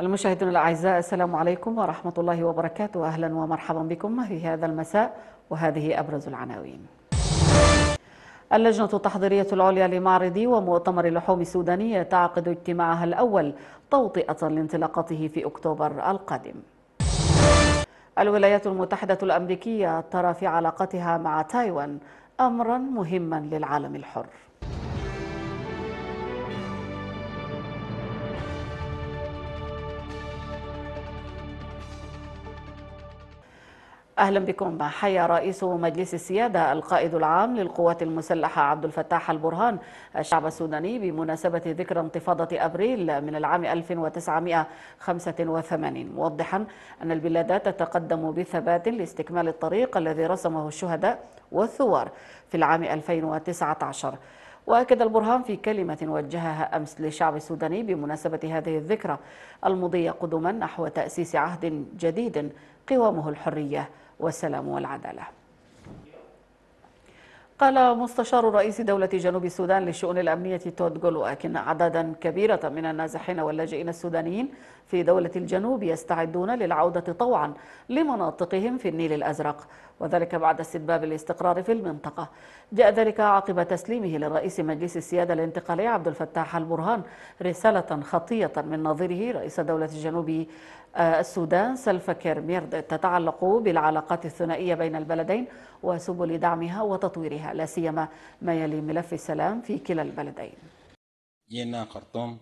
المشاهدون الأعزاء السلام عليكم ورحمة الله وبركاته أهلا ومرحبا بكم في هذا المساء وهذه أبرز العناوين اللجنة التحضيرية العليا لمعرض ومؤتمر اللحوم السودانية تعقد اجتماعها الأول توطئة لانطلاقته في أكتوبر القادم الولايات المتحدة الأمريكية ترى في علاقتها مع تايوان أمرا مهما للعالم الحر أهلا بكم حيا رئيس مجلس السيادة القائد العام للقوات المسلحة عبد الفتاح البرهان الشعب السوداني بمناسبة ذكرى انتفاضة أبريل من العام 1985 موضحا أن البلاد تتقدم بثبات لاستكمال الطريق الذي رسمه الشهداء والثوار في العام 2019 وأكد البرهان في كلمة وجهها أمس للشعب السوداني بمناسبة هذه الذكرى المضي قدما نحو تأسيس عهد جديد قوامه الحريه والسلام والعدالة قال مستشار رئيس دولة جنوب السودان للشؤون الأمنية تود جولو أكن عددا كبيرة من النازحين واللاجئين السودانيين في دولة الجنوب يستعدون للعودة طوعا لمناطقهم في النيل الأزرق وذلك بعد استدباب الاستقرار في المنطقة جاء ذلك عقب تسليمه لرئيس مجلس السيادة الانتقالي عبد الفتاح البرهان رسالة خطية من نظيره رئيس دولة الجنوب آه، السودان سلفا كيرميرد تتعلق بالعلاقات الثنائية بين البلدين وسبل دعمها وتطويرها لا سيما ما يلي ملف السلام في كلا البلدين جينا خرطوم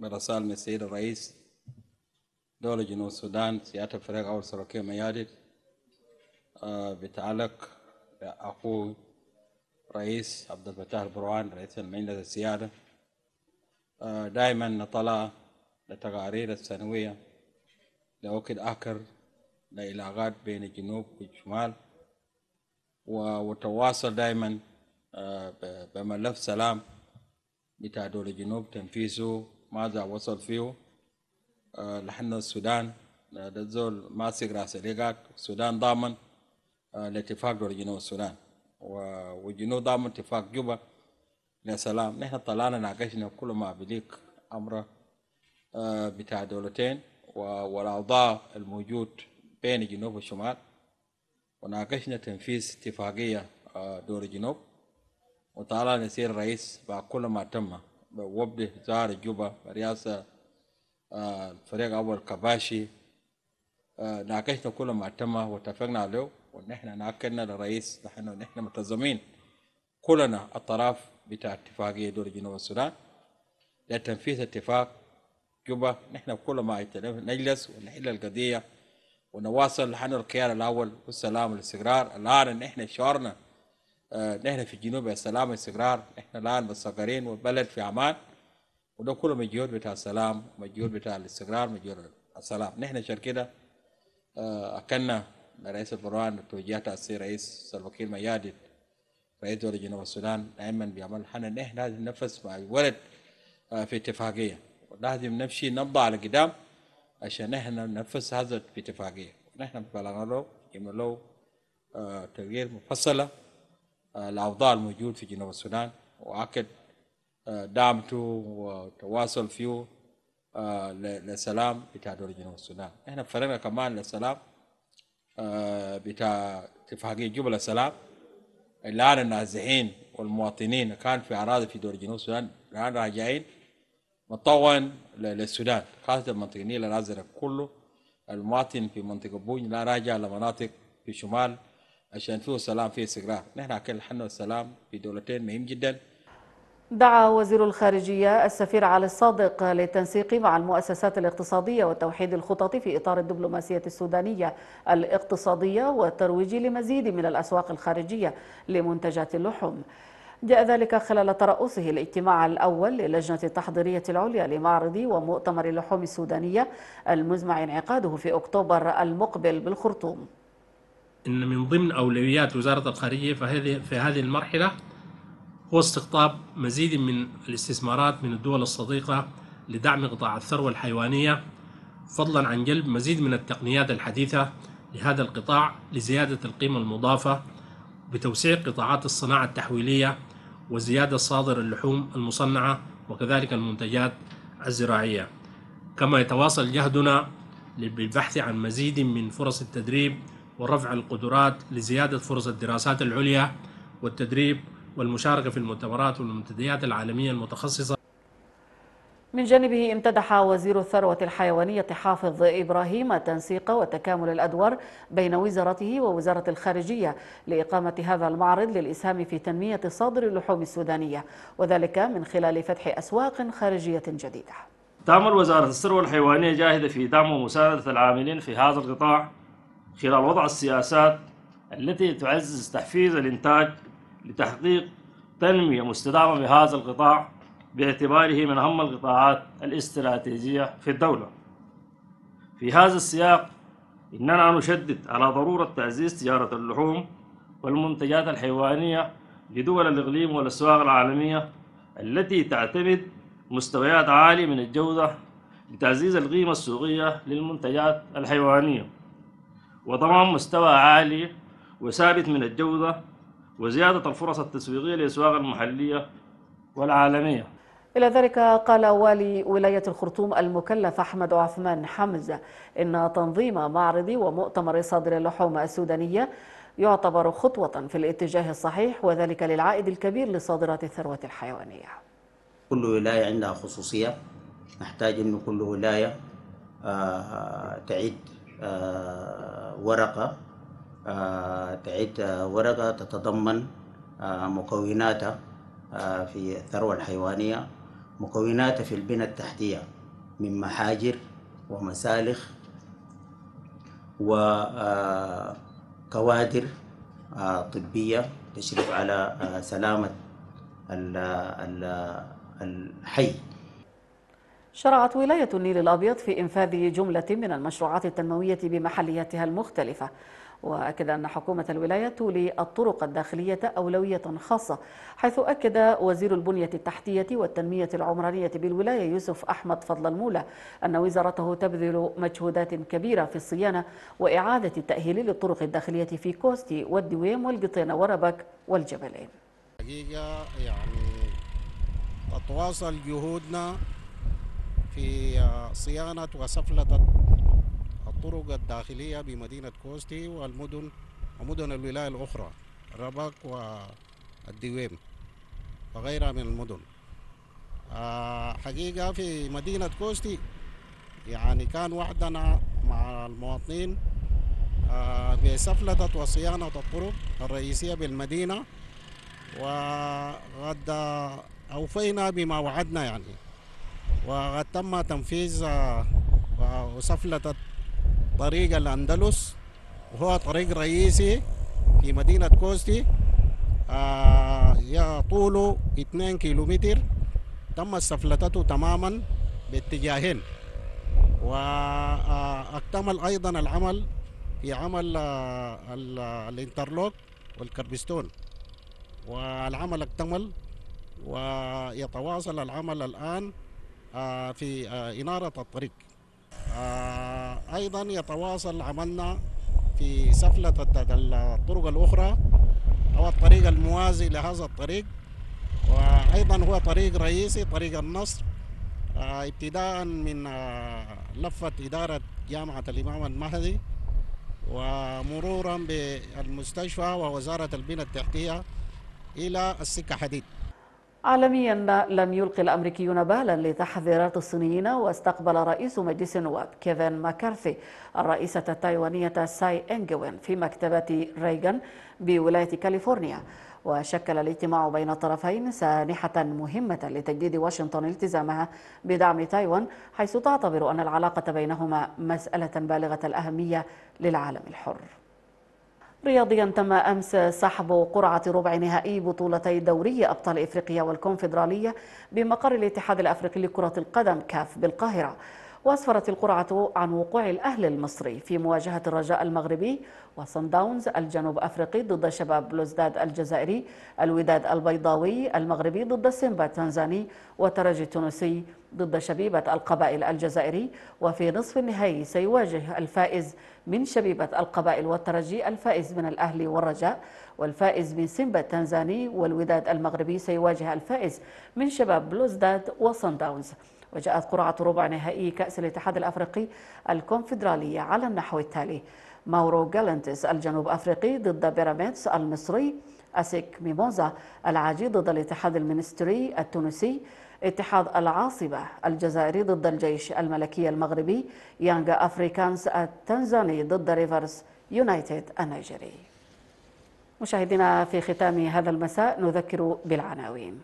برسالة من السيد الرئيس دولة جنوب السودان سيادة الفريق أول سركية ميادد آه، بتعلق أخوه رئيس عبد الفتاح البروان رئيس المجلس السيادة آه، دائما نطلع للتقارير السنوية لأوكد أكر لإلاغات بين الجنوب والشمال وتواصل دائما آه، بملف سلام بتاع دول الجنوب تنفيذه ماذا وصل فيه آه، لحن السودان آه، دزول ما ماسك راس الرقاق السودان ضامن لاتفاق دول الجنوب السودان والجنوب ضامن اتفاق جوبا لسلام نحن طلعنا ناقشنا كل ما بليك امره بتاع دولتين والأعضاء الموجود بين جنوب والشمال وناقشنا تنفيذ اتفاقية آه، دور جنوب وطالع نسير الرئيس بكل ما تم وبده زار جوبا رئاسة آه، الفريق أول كباشي آه، ناقشنا كل ما تم واتفقنا عليه ونحن ناقشنا للرئيس نحن نحن متزمين كلنا الطرف بتاع اتفاقية دور جنوب السودان لتنفيذ اتفاق كوبا نحن كل ما نجلس ونحل القضية ونواصل لحن الخيار الأول والسلام والاستقرار الآن نحن شعرنا آه، نحن في الجنوب السلام والاستقرار نحن الآن مستقرين والبلد في عمان وده كله مجهود بتاع السلام مجهود بتاع الاستقرار مجهود السلام نحن عشان كده آه، أكلنا رئيس البرلمان توجيهات السي رئيس سلفاكير ميادد رئيس دولة جنوب السودان دائما بيعمل حنا نحن لازم مع الولد آه، في اتفاقية ولازم نمشي نبض على قدام عشان نحن ننفذ هذا الاتفاقية نحن بلغنا له جبنا له آه، تغيير مفصلة آه، الأوضاع الموجود في جنوب السودان وأكد آه، دعمته وتواصل فيه للسلام بتاع دول جنوب السودان احنا فرقنا كمان للسلام بتاع اتفاقية جبل السلام الآن النازحين والمواطنين كان في أراضي في دول جنوب السودان الآن راجعين متطوعا للسودان خاصه منطقه النيل الازرق كله المواطن في منطقه بوين لا راجع لمناطق في شمال عشان فيه سلام فيه استقرار نحن كل حنا السلام في دولتين مهم جدا دعا وزير الخارجية السفير علي الصادق للتنسيق مع المؤسسات الاقتصادية وتوحيد الخطط في إطار الدبلوماسية السودانية الاقتصادية والترويج لمزيد من الأسواق الخارجية لمنتجات اللحوم جاء ذلك خلال ترأسه الاجتماع الأول للجنة التحضيرية العليا لمعرض ومؤتمر اللحوم السودانية المزمع انعقاده في أكتوبر المقبل بالخرطوم إن من ضمن أولويات وزارة الخارجية فهذه في هذه المرحلة هو استقطاب مزيد من الاستثمارات من الدول الصديقة لدعم قطاع الثروة الحيوانية فضلا عن جلب مزيد من التقنيات الحديثة لهذا القطاع لزيادة القيمة المضافة بتوسيع قطاعات الصناعة التحويلية وزيادة صادر اللحوم المصنعة وكذلك المنتجات الزراعية كما يتواصل جهدنا بالبحث عن مزيد من فرص التدريب ورفع القدرات لزيادة فرص الدراسات العليا والتدريب والمشاركة في المؤتمرات والمنتديات العالمية المتخصصة من جانبه امتدح وزير الثروة الحيوانية حافظ إبراهيم التنسيق وتكامل الأدوار بين وزارته ووزارة الخارجية لإقامة هذا المعرض للإسهام في تنمية صادر اللحوم السودانية وذلك من خلال فتح أسواق خارجية جديدة تعمل وزارة الثروة الحيوانية جاهدة في دعم ومساندة العاملين في هذا القطاع خلال وضع السياسات التي تعزز تحفيز الإنتاج لتحقيق تنمية مستدامة بهذا القطاع باعتباره من أهم القطاعات الاستراتيجية في الدولة في هذا السياق إننا نشدد على ضرورة تعزيز تجارة اللحوم والمنتجات الحيوانية لدول الإقليم والأسواق العالمية التي تعتمد مستويات عالية من الجودة لتعزيز القيمة السوقية للمنتجات الحيوانية وضمان مستوى عالي وثابت من الجودة وزيادة الفرص التسويقية للأسواق المحلية والعالمية إلى ذلك قال والي ولاية الخرطوم المكلف أحمد عثمان حمزة إن تنظيم معرض ومؤتمر صادر اللحوم السودانية يعتبر خطوة في الاتجاه الصحيح وذلك للعائد الكبير لصادرات الثروة الحيوانية كل ولاية عندها خصوصية نحتاج أن كل ولاية آه، تعيد آه، ورقة آه، تعيد ورقة تتضمن مكوناتها في الثروة الحيوانية مكونات في البنى التحتية من محاجر ومسالخ وكوادر آه، آه، طبية تشرف على آه، سلامة الحي شرعت ولاية النيل الأبيض في إنفاذ جملة من المشروعات التنموية بمحلياتها المختلفة وأكد أن حكومة الولاية تولي الطرق الداخلية أولوية خاصة حيث أكد وزير البنية التحتية والتنمية العمرانية بالولاية يوسف أحمد فضل المولى أن وزارته تبذل مجهودات كبيرة في الصيانة وإعادة التأهيل للطرق الداخلية في كوستي والدويم والقطينة وربك والجبلين حقيقة يعني تتواصل جهودنا في صيانة وسفلة الطرق الداخلية بمدينة كوستي والمدن ومدن الولاية الأخرى ربك والديويم وغيرها من المدن آه، حقيقة في مدينة كوستي يعني كان وعدنا مع المواطنين آه، بسفلتة وصيانة الطرق الرئيسية بالمدينة وقد أوفينا بما وعدنا يعني وقد تم تنفيذ آه، وسفلتة طريق الأندلس وهو طريق رئيسي في مدينة كوستي آه يطول 2 كيلومتر تم استفلتته تماما باتجاهين واكتمل آه، ايضا العمل في عمل آه، الانترلوك والكربستون والعمل اكتمل ويتواصل العمل الان آه، في اناره الطريق وايضا يتواصل عملنا في سفلة الطرق الاخرى هو الطريق الموازي لهذا الطريق وايضا هو طريق رئيسي طريق النصر آه، ابتداء من آه، لفة إدارة جامعة الإمام المهدي ومرورا بالمستشفى ووزارة البنى التحتية إلى السكة حديد عالميا لم يلقي الامريكيون بالا لتحذيرات الصينيين واستقبل رئيس مجلس النواب كيفن ماكارثي الرئيسه التايوانيه ساي انجوين في مكتبه ريغان بولايه كاليفورنيا وشكل الاجتماع بين الطرفين سانحة مهمة لتجديد واشنطن التزامها بدعم تايوان حيث تعتبر أن العلاقة بينهما مسألة بالغة الأهمية للعالم الحر رياضيا تم أمس سحب قرعة ربع نهائي بطولتي دوري أبطال إفريقيا والكونفدرالية بمقر الاتحاد الأفريقي لكرة القدم كاف بالقاهرة وأسفرت القرعة عن وقوع الأهلي المصري في مواجهة الرجاء المغربي وصن داونز الجنوب أفريقي ضد شباب بلوزداد الجزائري الوداد البيضاوي المغربي ضد سيمبا التنزاني وترجي التونسي ضد شبيبة القبائل الجزائري وفي نصف النهائي سيواجه الفائز من شبيبة القبائل والترجي الفائز من الأهلي والرجاء والفائز من سيمبا التنزاني والوداد المغربي سيواجه الفائز من شباب بلوزداد وصن داونز وجاءت قرعة ربع نهائي كأس الاتحاد الأفريقي الكونفدرالية على النحو التالي ماورو جالنتس الجنوب أفريقي ضد بيراميدز المصري أسيك ميموزا العاجي ضد الاتحاد المنستري التونسي اتحاد العاصبة الجزائري ضد الجيش الملكي المغربي يانغا أفريكانس التنزاني ضد ريفرز يونايتد النيجيري مشاهدينا في ختام هذا المساء نذكر بالعناوين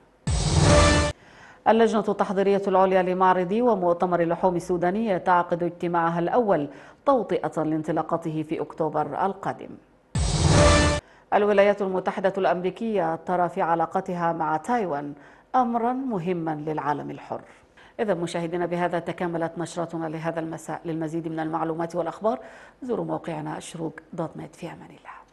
اللجنة التحضيرية العليا لمعرض ومؤتمر اللحوم السودانية تعقد اجتماعها الأول توطئة لانطلاقته في أكتوبر القادم الولايات المتحدة الأمريكية ترى في علاقتها مع تايوان أمرا مهما للعالم الحر إذا مشاهدينا بهذا تكملت نشرتنا لهذا المساء للمزيد من المعلومات والأخبار زوروا موقعنا شروق دوت نت في أمان الله